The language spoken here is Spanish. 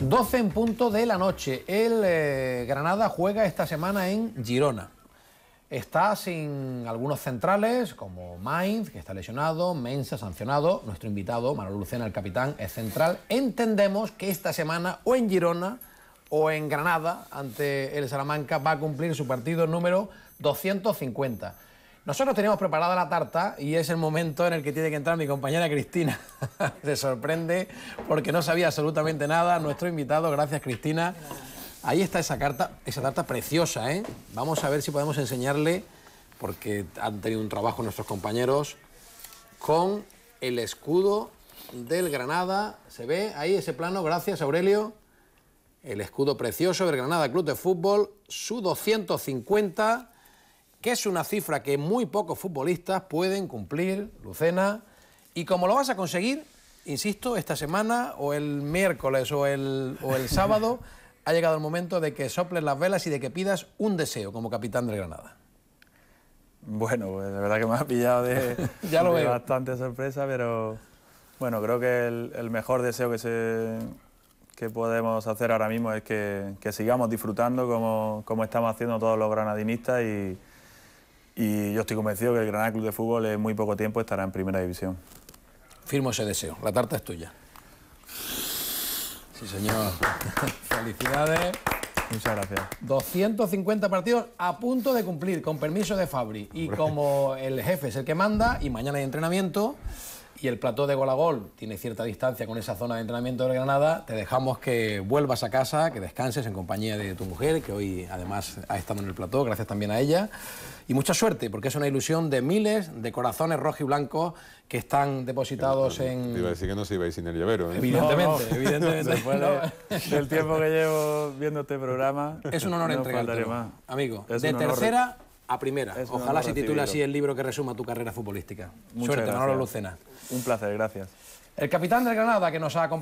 12 en punto de la noche. El eh, Granada juega esta semana en Girona. Está sin algunos centrales, como Mainz, que está lesionado, Mensa, sancionado. Nuestro invitado, Manuel Lucena, el capitán, es central. Entendemos que esta semana, o en Girona, o en Granada, ante el Salamanca, va a cumplir su partido número 250. Nosotros teníamos preparada la tarta y es el momento en el que tiene que entrar mi compañera Cristina. Se sorprende porque no sabía absolutamente nada. Nuestro invitado, gracias Cristina. Ahí está esa carta, esa tarta preciosa, ¿eh? Vamos a ver si podemos enseñarle, porque han tenido un trabajo nuestros compañeros, con el escudo del Granada. ¿Se ve ahí ese plano? Gracias, Aurelio. El escudo precioso del Granada Club de Fútbol, su 250 que es una cifra que muy pocos futbolistas pueden cumplir, Lucena. Y como lo vas a conseguir, insisto, esta semana o el miércoles o el, o el sábado, ha llegado el momento de que soples las velas y de que pidas un deseo como capitán de Granada. Bueno, pues verdad que me ha pillado de, bastante sorpresa, pero bueno, creo que el, mejor deseo que, se, que podemos hacer ahora mismo es que, que sigamos disfrutando como, como, estamos haciendo todos los granadinistas y, y yo estoy convencido que el Granada Club de Fútbol en muy poco tiempo estará en primera división. Firmo ese deseo, la tarta es tuya. Sí, señor. Felicidades. Muchas gracias. 250 partidos a punto de cumplir, con permiso de Fabri. Y como el jefe es el que manda y mañana hay entrenamiento, y el plató de gol a gol tiene cierta distancia con esa zona de entrenamiento de Granada, te dejamos que vuelvas a casa, que descanses en compañía de tu mujer, que hoy además ha estado en el plató, gracias también a ella. Y mucha suerte, porque es una ilusión de miles de corazones rojos y blancos que están depositados en... iba a decir que no se iba a ir sin el llavero. ¿eh? Evidentemente, evidentemente. Después del tiempo que llevo viendo este programa... Es un honor más. amigo. de tercera a primera. Ojalá se titule así el libro que resuma tu carrera futbolística. Suerte, Manolo Lucena. Un placer, gracias. El capitán del Granada que nos ha acompañado.